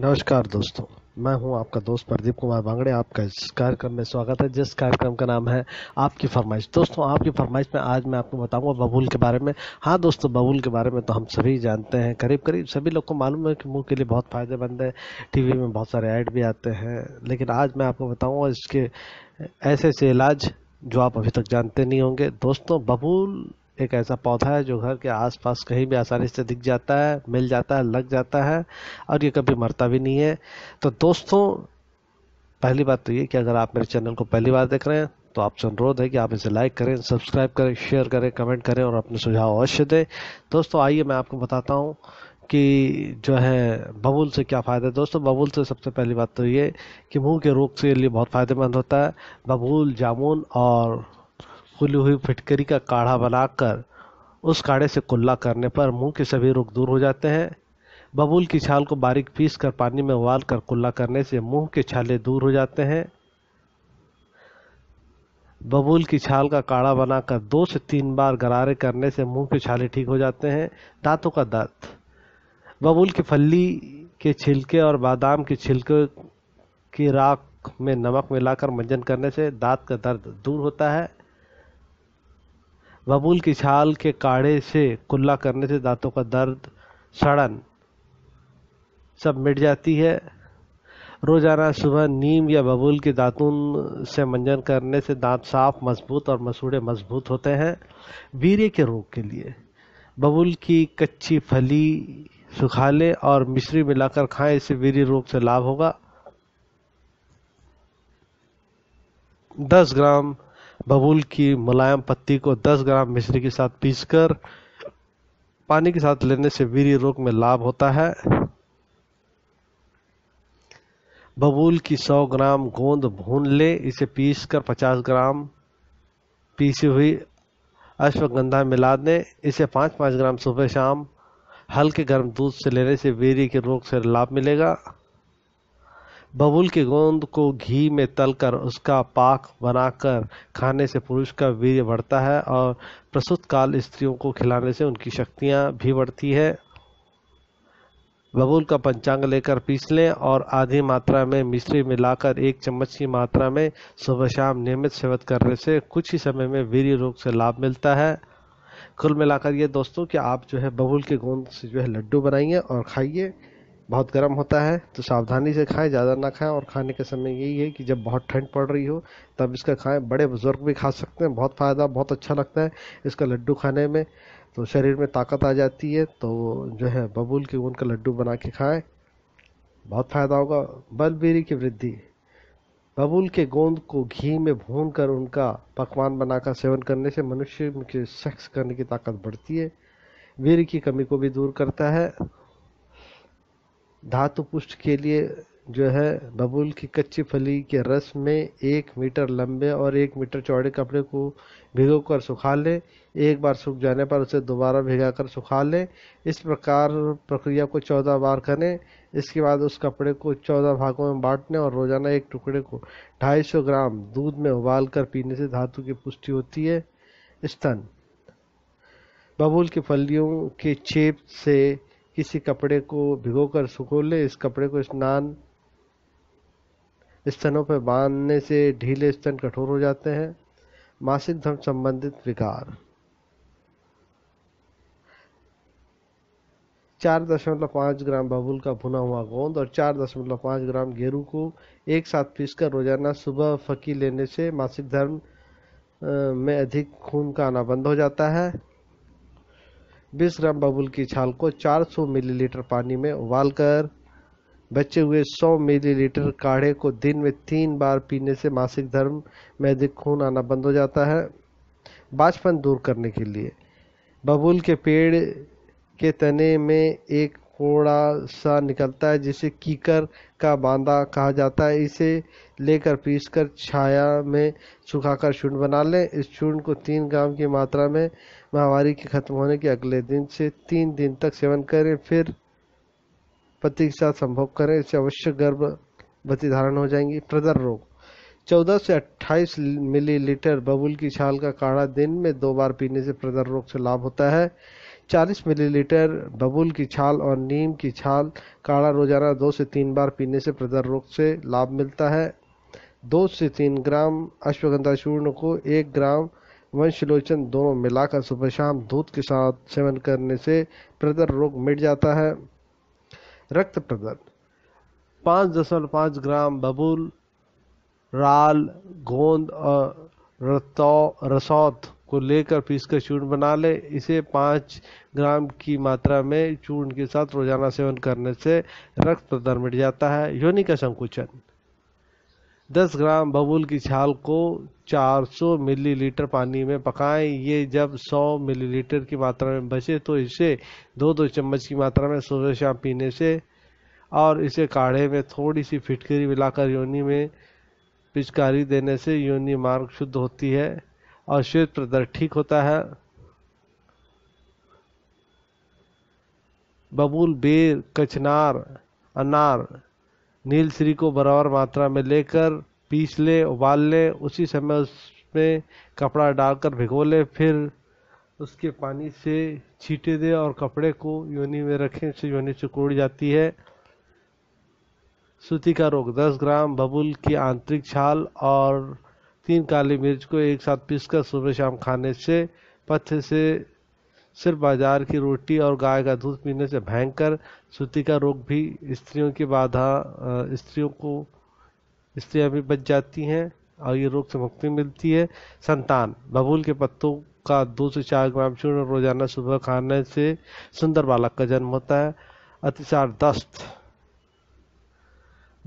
नमस्कार दोस्तों मैं हूं आपका दोस्त प्रदीप कुमार बांगड़े आपका इस कार्यक्रम में स्वागत है जिस कार्यक्रम का नाम है आपकी फरमाइश दोस्तों आपकी फरमाइश में आज मैं आपको बताऊंगा बबूल के बारे में हाँ दोस्तों बबूल के बारे में तो हम सभी जानते हैं करीब करीब सभी लोग को मालूम है कि मुंह के लिए बहुत फ़ायदेमंद है टी में बहुत सारे ऐड भी आते हैं लेकिन आज मैं आपको बताऊँगा इसके ऐसे ऐसे इलाज जो आप अभी तक जानते नहीं होंगे दोस्तों बबूल एक ऐसा पौधा है जो घर के आसपास कहीं भी आसानी से दिख जाता है मिल जाता है लग जाता है और ये कभी मरता भी नहीं है तो दोस्तों पहली बात तो ये कि अगर आप मेरे चैनल को पहली बार देख रहे हैं तो आपसे अनुरोध है कि आप इसे लाइक करें सब्सक्राइब करें शेयर करें कमेंट करें और अपने सुझाव अवश्य दें दोस्तों आइए मैं आपको बताता हूँ कि जो है बबूल से क्या फ़ायदा है दोस्तों बबूल से सबसे पहली बात तो ये कि मुंह के रोग से लिए बहुत फ़ायदेमंद होता है बबूल जामुन और खुली हुई फिटकरी का काढ़ा बनाकर उस काढ़े से कुल्ला करने पर मुंह के सभी रोग दूर हो जाते हैं बबूल की छाल को बारीक पीस कर पानी में उबाल कर कुल्ला करने से मुंह के छाले दूर हो जाते हैं बबूल की छाल का काढ़ा बनाकर दो से तीन बार गरारे करने से मुंह के छाले ठीक हो जाते हैं दांतों का दर्द बबूल की फली के छिलके और बादाम के छिलके की राख में नमक मिलाकर मंजन करने से दांत का दर्द दूर होता है बबूल की छाल के काढ़े से कुल्ला करने से दांतों का दर्द सड़न सब मिट जाती है रोज़ाना सुबह नीम या बबूल के दातून से मंजन करने से दांत साफ मजबूत और मसूड़े मजबूत होते हैं वीरे के रोग के लिए बबूल की कच्ची फली सुखा लें और मिश्री मिलाकर खाएं इससे वीर्य रोग से लाभ होगा 10 ग्राम बबूल की मुलायम पत्ती को 10 ग्राम मिश्री के साथ पीसकर पानी के साथ लेने से वीरी रोग में लाभ होता है बबूल की 100 ग्राम गोंद भून ले इसे पीसकर 50 ग्राम पीसी हुई अश्वगंधा मिला दें इसे 5-5 ग्राम सुबह शाम हल्के गर्म दूध से लेने से वीरी के रोग से लाभ मिलेगा बबूल की गोंद को घी में तलकर उसका पाक बनाकर खाने से पुरुष का वीर्य बढ़ता है और प्रसुत काल स्त्रियों को खिलाने से उनकी शक्तियाँ भी बढ़ती है बबूल का पंचांग लेकर पीस लें और आधी मात्रा में मिश्री मिलाकर एक चम्मच की मात्रा में सुबह शाम नियमित सेवन करने से कुछ ही समय में वीर रोग से लाभ मिलता है कुल मिलाकर ये दोस्तों कि आप जो है बबूल के गोंद से जो है लड्डू बनाइए और खाइए बहुत गर्म होता है तो सावधानी से खाएं ज़्यादा ना खाएं और खाने के समय यही है कि जब बहुत ठंड पड़ रही हो तब इसका खाएं बड़े बुजुर्ग भी खा सकते हैं बहुत फ़ायदा बहुत अच्छा लगता है इसका लड्डू खाने में तो शरीर में ताकत आ जाती है तो जो है बबूल के ऊन का लड्डू बना के खाएँ बहुत फ़ायदा होगा बलबेरी की वृद्धि बबूल के गोंद को घी में भून कर उनका पकवान बनाकर सेवन करने से मनुष्य के सेक्स करने की ताकत बढ़ती है वीर की कमी को भी दूर करता है धातु पुष्ट के लिए जो है बबूल की कच्ची फली के रस में एक मीटर लंबे और एक मीटर चौड़े कपड़े को भिगो कर सुखा लें एक बार सूख जाने पर उसे दोबारा भिगा कर सुखा लें इस प्रकार प्रक्रिया को चौदह बार करें इसके बाद उस कपड़े को चौदह भागों में बांटने और रोजाना एक टुकड़े को ढाई सौ ग्राम दूध में उबाल कर पीने से धातु की पुष्टि होती है स्तन बबूल की फलियों के छेप से किसी कपड़े को भिगोकर सुखो ले इस कपड़े को स्नान स्तनों पर बांधने से ढीले स्तन कठोर हो जाते हैं मासिक धर्म संबंधित विकार चार दशमलव पाँच ग्राम बबूल का भुना हुआ गोंद और चार दशमलव पाँच ग्राम गेहूं को एक साथ पीसकर रोजाना सुबह फकी लेने से मासिक धर्म में अधिक खून का आना बंद हो जाता है 20 ग्राम बबूल की छाल को 400 मिलीलीटर पानी में उबालकर बचे हुए 100 मिलीलीटर काढ़े को दिन में तीन बार पीने से मासिक धर्म में अधिक खून आना बंद हो जाता है बाजपन दूर करने के लिए बबूल के पेड़ के तने में एक थोड़ा सा निकलता है जिसे कीकर का बांदा कहा जाता है इसे लेकर पीसकर छाया में सुखाकर चूर्ण बना लें इस चूर्ण को तीन ग्राम की मात्रा में महामारी के खत्म होने के अगले दिन से तीन दिन तक सेवन करें फिर पति के साथ संभव करें इससे अवश्य गर्भवती धारण हो जाएंगी प्रदर रोग 14 से 28 मिलीलीटर बबुल की छाल का काढ़ा दिन में दो बार पीने से प्रदर रोग से लाभ होता है 40 मिलीलीटर बबूल की छाल और नीम की छाल काढ़ा रोजाना दो से तीन बार पीने से प्रदर रोग से लाभ मिलता है दो से तीन ग्राम अश्वगंधा चूर्ण को एक ग्राम वंशलोचन दोनों मिलाकर सुबह शाम दूध के साथ सेवन करने से प्रदर रोग मिट जाता है रक्त प्रदर पाँच दशमलव पाँच ग्राम बबूल राल गोंद और रतौ रसौत को लेकर पीस कर चूर्ण बना ले इसे पाँच ग्राम की मात्रा में चूर्ण के साथ रोजाना सेवन करने से रक्त प्रदर मिट जाता है योनि का संकुचन दस ग्राम बबूल की छाल को 400 मिलीलीटर पानी में पकाएं ये जब 100 मिलीलीटर की मात्रा में बचे तो इसे दो दो चम्मच की मात्रा में सुबह शाम पीने से और इसे काढ़े में थोड़ी सी फिटकरी मिलाकर योनि में पिचकारी देने से योनि मार्ग शुद्ध होती है और श्वेत प्रदर ठीक होता है बबूल बेर कचनार अनार नील श्री को बराबर मात्रा में लेकर पीस ले उबाल ले उसी समय उसमें कपड़ा डालकर भिगो ले फिर उसके पानी से छीटे दे और कपड़े को योनि में रखें से योनि सिकुड़ जाती है सूती का रोग 10 ग्राम बबुल की आंतरिक छाल और तीन काली मिर्च को एक साथ पीसकर सुबह शाम खाने से पथ्य से सिर्फ बाजार की रोटी और गाय का दूध पीने से भयंकर सूती का रोग भी स्त्रियों की बाधा स्त्रियों को स्त्रियां भी बच जाती हैं और ये रोग से मुक्ति मिलती है संतान बबूल के पत्तों का दो से चार ग्राम चूर्ण रोजाना सुबह खाने से सुंदर बालक का जन्म होता है अतिसार दस्त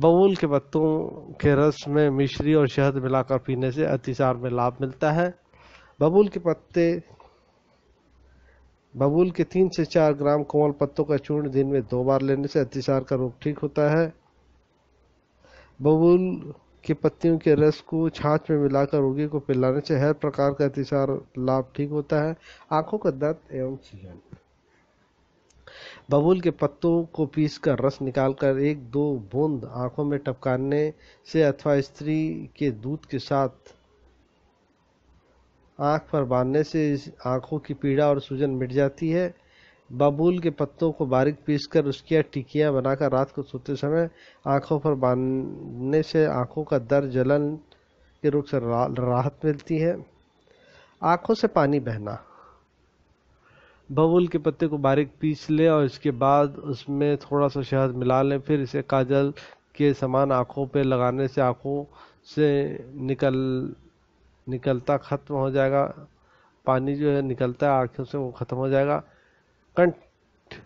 बबूल के पत्तों के रस में मिश्री और शहद मिलाकर पीने से अतिसार में लाभ मिलता है बबूल के पत्ते बबूल के तीन से चार ग्राम कोमल पत्तों का चूर्ण दिन में दो बार लेने से अतिसार का रोग ठीक होता है बबूल की पत्तियों के रस को छाछ में मिलाकर रोगी को पिलाने से हर प्रकार का अतिसार लाभ ठीक होता है आंखों का दर्द एवं सीजन बबूल के पत्तों को पीसकर रस निकालकर एक दो बूंद आंखों में टपकाने से अथवा स्त्री के दूध के साथ आंख पर बांधने से आंखों की पीड़ा और सूजन मिट जाती है बबूल के पत्तों को बारीक पीसकर उसकी टिकियाँ बनाकर रात को सोते समय आंखों पर बांधने से आंखों का दर्द जलन के रूप से राहत मिलती है आंखों से पानी बहना बबूल के पत्ते को बारीक पीस लें और इसके बाद उसमें थोड़ा सा शहद मिला लें फिर इसे काजल के समान आँखों पर लगाने से आँखों से निकल निकलता ख़त्म हो जाएगा पानी जो है निकलता है आँखों से वो ख़त्म हो जाएगा कंठ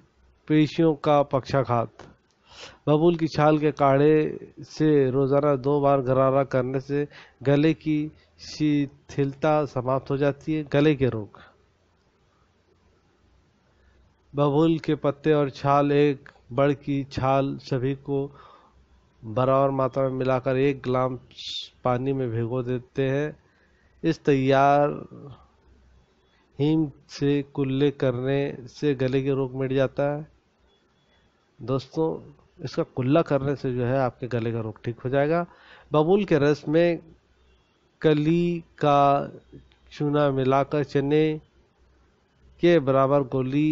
पेशियों का पक्षाघात बबूल की छाल के काढ़े से रोज़ाना दो बार गरारा करने से गले की शिथिलता समाप्त हो जाती है गले के रोग बबूल के पत्ते और छाल एक बड़ की छाल सभी को बराबर मात्रा में मिलाकर एक ग्लाम पानी में भिगो देते हैं इस तैयार हीम से कुल्ले करने से गले के रोग मिट जाता है दोस्तों इसका कुल्ला करने से जो है आपके गले का रोग ठीक हो जाएगा बबूल के रस में कली का चूना मिलाकर चने के बराबर गोली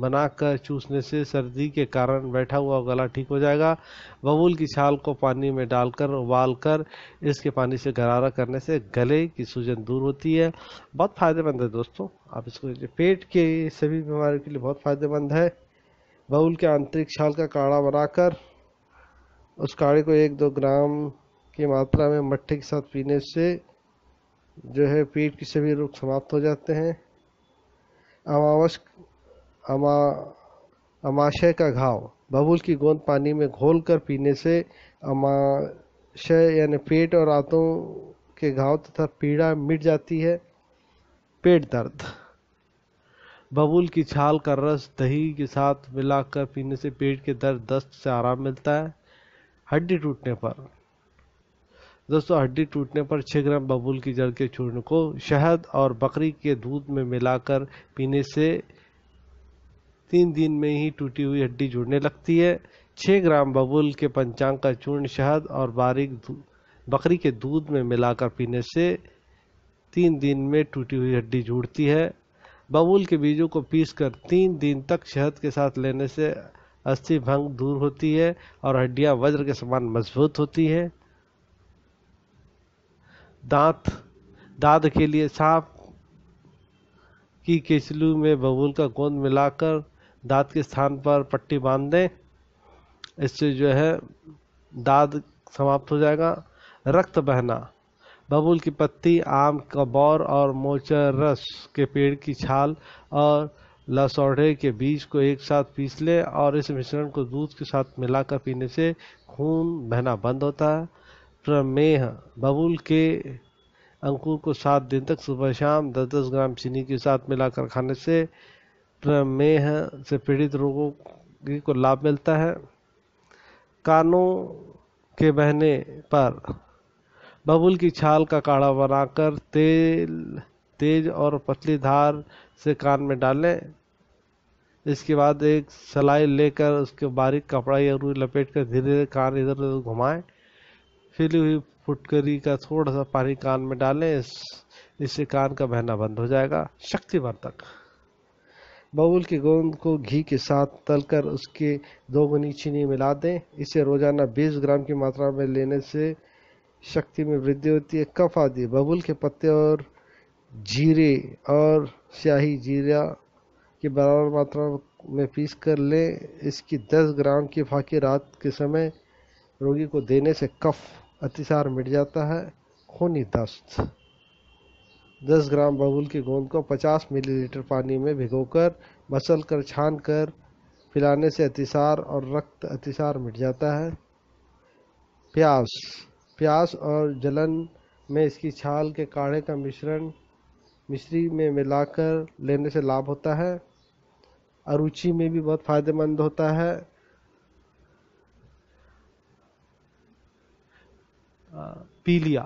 बनाकर चूसने से सर्दी के कारण बैठा हुआ गला ठीक हो जाएगा बबूल की छाल को पानी में डालकर उबाल कर इसके पानी से गरारा करने से गले की सूजन दूर होती है बहुत फ़ायदेमंद है दोस्तों आप इसको पेट के सभी बीमारियों के लिए बहुत फ़ायदेमंद है बबूल के आंतरिक छाल का काढ़ा बनाकर उस काढ़े को एक दो ग्राम की मात्रा में मट्ठे के साथ पीने से जो है पेट के सभी रोग समाप्त हो जाते हैं अमावस अमा अमाशय का घाव बबूल की गोंद पानी में घोल कर पीने से अमाशय यानी पेट और आंतों के घाव तथा पीड़ा मिट जाती है पेट दर्द बबूल की छाल का रस दही के साथ मिलाकर पीने से पेट के दर्द दस्त से आराम मिलता है हड्डी टूटने पर दोस्तों हड्डी टूटने पर छः ग्राम बबूल की जड़ के चूर्ण को शहद और बकरी के दूध में मिलाकर पीने से तीन दिन में ही टूटी हुई हड्डी जुड़ने लगती है छः ग्राम बबूल के पंचांग का चूर्ण शहद और बारीक बकरी के दूध में मिलाकर पीने से तीन दिन में टूटी हुई हड्डी जुड़ती है बबूल के बीजों को पीस कर तीन दिन तक शहद के साथ लेने से अस्थि भंग दूर होती है और हड्डियां वज्र के समान मजबूत होती हैं दांत दाद के लिए साफ की केसलू में बबूल का गोंद मिलाकर दाँत के स्थान पर पट्टी बांध दें इससे जो है दाद समाप्त हो जाएगा रक्त बहना बबूल की पत्ती आम का बौर और मोचर रस के पेड़ की छाल और लसौड़े के बीज को एक साथ पीस लें और इस मिश्रण को दूध के साथ मिलाकर पीने से खून बहना बंद होता है प्रमेह बबूल के अंकुर को सात दिन तक सुबह शाम दस दस ग्राम चीनी के साथ मिलाकर खाने से मेह से पीड़ित रोगों को लाभ मिलता है कानों के बहने पर बबुल की छाल का काढ़ा बनाकर तेल तेज और पतली धार से कान में डालें इसके बाद एक सलाई लेकर उसके बारीक कपड़ा या रूई लपेट कर धीरे धीरे कान इधर उधर घुमाएं फिली हुई फुटकरी का थोड़ा सा पानी कान में डालें इससे कान का बहना बंद हो जाएगा शक्तिवर्धक बबूल की गोंद को घी के साथ तलकर उसके दोगुनी चीनी मिला दें इसे रोजाना 20 ग्राम की मात्रा में लेने से शक्ति में वृद्धि होती है कफ आदि बबूल के पत्ते और जीरे और स्याही जीरा की बराबर मात्रा में पीस कर लें इसकी 10 ग्राम की फाकी रात के समय रोगी को देने से कफ अतिसार मिट जाता है खूनी दस्त 10 ग्राम बबूल की गोंद को 50 मिलीलीटर पानी में भिगोकर मसल कर छान कर पिलाने से अतिसार और रक्त अतिसार मिट जाता है प्यास प्यास और जलन में इसकी छाल के काढ़े का मिश्रण मिश्री में मिलाकर लेने से लाभ होता है अरुचि में भी बहुत फायदेमंद होता है पीलिया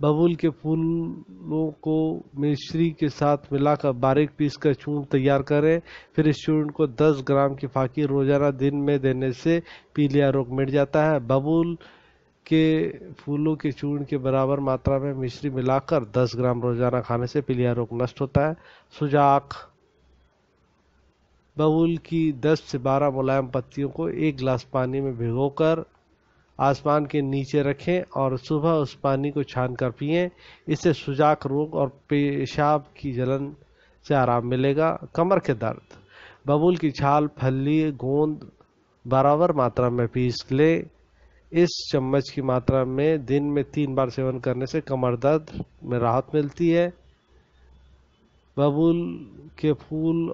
बबूल के फूलों को मिश्री के साथ मिलाकर बारीक पीस कर चूर्ण तैयार करें फिर इस चूर्ण को 10 ग्राम की फाकी रोजाना दिन में देने से पीलिया रोग मिट जाता है बबूल के फूलों के चूर्ण के बराबर मात्रा में मिश्री मिलाकर 10 ग्राम रोजाना खाने से पीलिया रोग नष्ट होता है सुजाक बबूल की 10 से 12 मुलायम पत्तियों को एक गिलास पानी में भिगोकर आसमान के नीचे रखें और सुबह उस पानी को छान कर पिएँ इससे सुजाक रोग और पेशाब की जलन से आराम मिलेगा कमर के दर्द बबूल की छाल फली गोंद बराबर मात्रा में पीस लें इस चम्मच की मात्रा में दिन में तीन बार सेवन करने से कमर दर्द में राहत मिलती है बबूल के फूल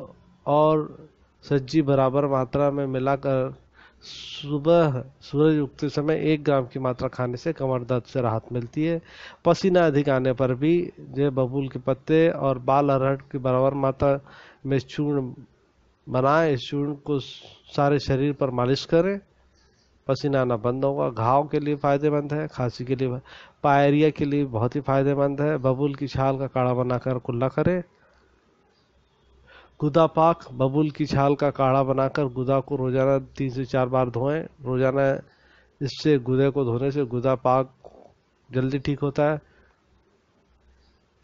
और सज्जी बराबर मात्रा में मिलाकर सुबह सूरज उगते समय एक ग्राम की मात्रा खाने से कमर दर्द से राहत मिलती है पसीना अधिक आने पर भी जो बबूल के पत्ते और बाल अरहट की बराबर मात्रा में चूर्ण बनाएं इस चूर्ण को सारे शरीर पर मालिश करें पसीना आना बंद होगा घाव के लिए फ़ायदेमंद है खांसी के लिए पायरिया के लिए बहुत ही फ़ायदेमंद है बबूल की छाल का काढ़ा बनाकर कुल्ला करें गुदा पाक बबूल की छाल का काढ़ा बनाकर गुदा को रोजाना तीन से चार बार धोएं रोजाना इससे गुदे को धोने से गुदा पाक जल्दी ठीक होता है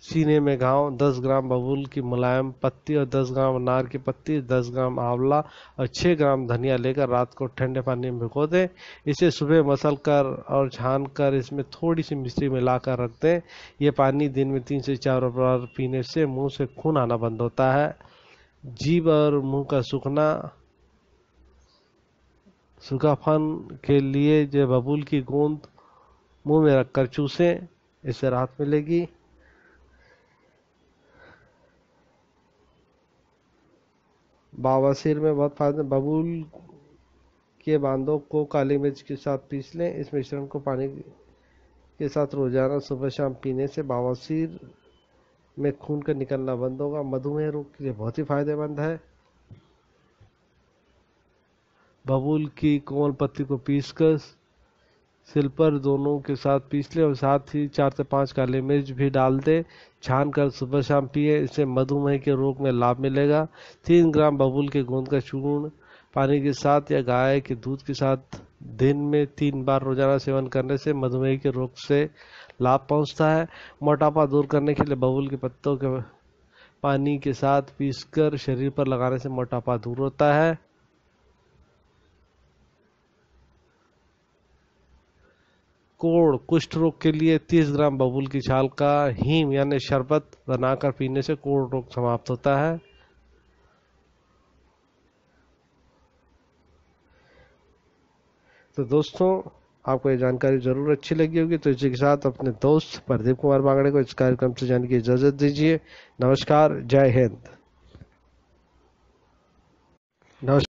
सीने में घाव 10 ग्राम बबूल की मुलायम पत्ती और 10 ग्राम अनार की पत्ती 10 ग्राम आंवला और 6 ग्राम धनिया लेकर रात को ठंडे पानी में भिगो दें इसे सुबह मसल कर और छान कर इसमें थोड़ी सी मिश्री मिलाकर रख दें यह पानी दिन में तीन से चार बार पीने से मुंह से खून आना बंद होता है जीव और मुंह का सूखना सूखापन के लिए जो बबूल की गोंद मुंह में रखकर चूसें इससे राहत मिलेगी बावासीर में बहुत फायदे बबूल के बांधों को काली मिर्च के साथ पीस लें इस मिश्रण को पानी के साथ रोजाना सुबह शाम पीने से बावासीर में खून का निकलना बंद होगा मधुमेह रोग के लिए बहुत ही फायदेमंद है बबूल की कोमल पत्ती को पीसकर सिल पर दोनों के साथ पीस लें और साथ ही चार से पांच काली मिर्च भी डाल दें छान कर सुबह शाम पिए इससे मधुमेह के रोग में लाभ मिलेगा तीन ग्राम बबूल के गोंद का चूर्ण पानी के साथ या गाय के दूध के साथ दिन में तीन बार रोजाना सेवन करने से मधुमेह के रोग से लाभ पहुंचता है मोटापा दूर करने के लिए बबूल के पत्तों के पानी के साथ पीसकर शरीर पर लगाने से मोटापा दूर होता है कोड़ कुष्ठ रोग के लिए 30 ग्राम बबूल की छाल का हीम यानी शरबत बनाकर पीने से कोड़ रोग समाप्त होता है तो दोस्तों आपको ये जानकारी जरूर अच्छी लगी होगी तो इसी के साथ अपने दोस्त प्रदीप कुमार बागड़े को इस कार्यक्रम से जाने की इजाज़त दीजिए नमस्कार जय हिंद नमस्कार